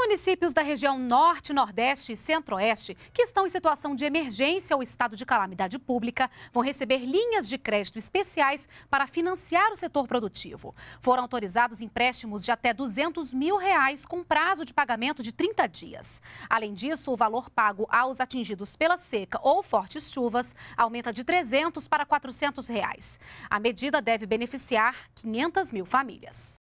municípios da região Norte, Nordeste e Centro-Oeste, que estão em situação de emergência ou estado de calamidade pública, vão receber linhas de crédito especiais para financiar o setor produtivo. Foram autorizados empréstimos de até 200 mil reais com prazo de pagamento de 30 dias. Além disso, o valor pago aos atingidos pela seca ou fortes chuvas aumenta de 300 para 400 reais. A medida deve beneficiar 500 mil famílias.